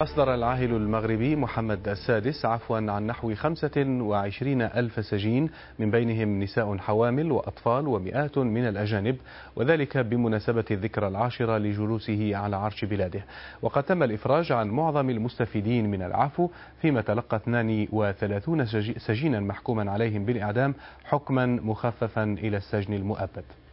أصدر العاهل المغربي محمد السادس عفوا عن نحو 25 ألف سجين من بينهم نساء حوامل وأطفال ومئات من الأجانب وذلك بمناسبة الذكرى العاشرة لجلوسه على عرش بلاده وقد تم الإفراج عن معظم المستفيدين من العفو فيما تلقى 32 سجينا محكوما عليهم بالإعدام حكما مخففا إلى السجن المؤبد